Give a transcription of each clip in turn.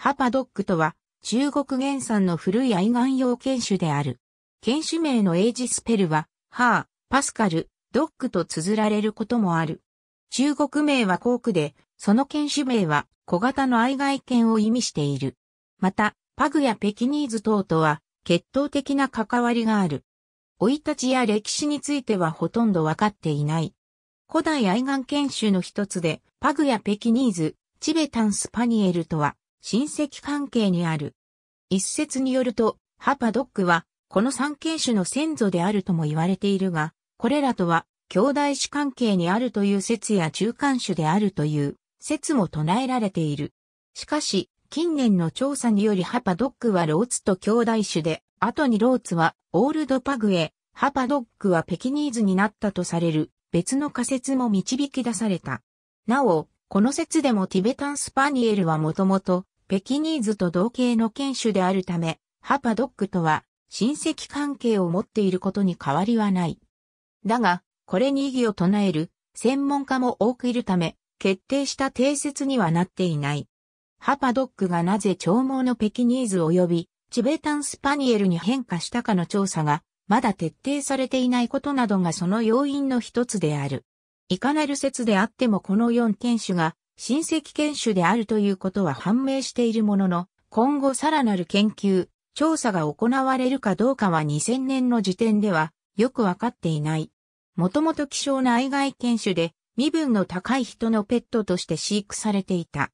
ハパドックとは、中国原産の古い愛玩用犬種である。犬種名の英字スペルは、ハー、パスカル、ドックと綴られることもある。中国名はコークで、その犬種名は小型の愛外犬を意味している。また、パグやペキニーズ等とは、血統的な関わりがある。老い立ちや歴史についてはほとんどわかっていない。古代愛玩犬種の一つで、パグやペキニーズ、チベタンスパニエルとは、親戚関係にある。一説によると、ハパドックは、この三犬種の先祖であるとも言われているが、これらとは、兄弟子関係にあるという説や中間種であるという説も唱えられている。しかし、近年の調査によりハパドックはローツと兄弟種で、後にローツはオールドパグへ、ハパドックはペキニーズになったとされる別の仮説も導き出された。なお、この説でもティベタンスパニエルはもともとペキニーズと同型の犬種であるため、ハパドックとは親戚関係を持っていることに変わりはない。だが、これに異議を唱える専門家も多くいるため、決定した定説にはなっていない。ハパドックがなぜ長毛のペキニーズ及びチベタンスパニエルに変化したかの調査がまだ徹底されていないことなどがその要因の一つである。いかなる説であってもこの4犬種が親戚犬種であるということは判明しているものの、今後さらなる研究、調査が行われるかどうかは2000年の時点ではよくわかっていない。もともと希少な愛外犬種で身分の高い人のペットとして飼育されていた。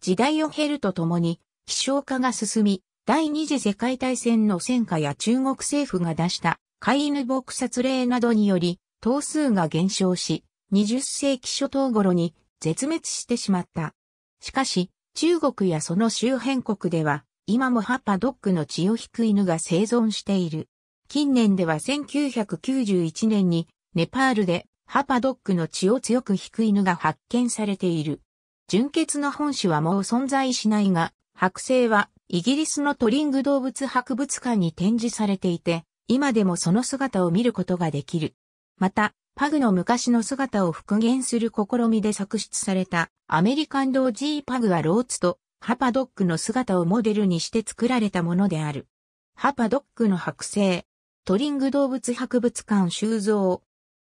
時代を経るとともに希少化が進み、第二次世界大戦の戦火や中国政府が出した飼い犬撲殺令などにより頭数が減少し、20世紀初頭頃に絶滅してしまった。しかし、中国やその周辺国では、今もハパドックの血を引く犬が生存している。近年では1991年に、ネパールでハパドックの血を強く引く犬が発見されている。純血の本種はもう存在しないが、剥製はイギリスのトリング動物博物館に展示されていて、今でもその姿を見ることができる。また、パグの昔の姿を復元する試みで作出されたアメリカンドージーパグはローツとハパドックの姿をモデルにして作られたものである。ハパドックの剥製。トリング動物博物館収蔵。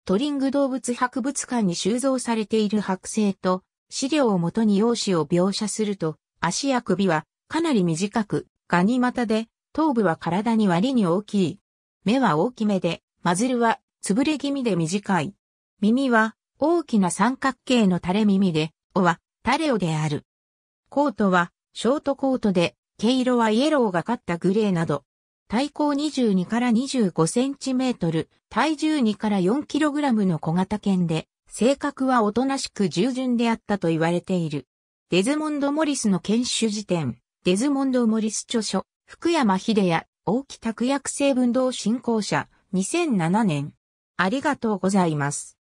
トリング動物博物館に収蔵されている剥製と資料をもとに容姿を描写すると足や首はかなり短くガニ股で頭部は体に割に大きい。目は大きめで、マズルはつぶれ気味で短い。耳は大きな三角形の垂れ耳で、おは垂れ尾である。コートはショートコートで、毛色はイエローがかったグレーなど、体高22から25センチメートル、体重2から4キログラムの小型犬で、性格はおとなしく従順であったと言われている。デズモンド・モリスの研修辞典、デズモンド・モリス著書、福山秀也、大木拓役成運動振興者、2007年。ありがとうございます。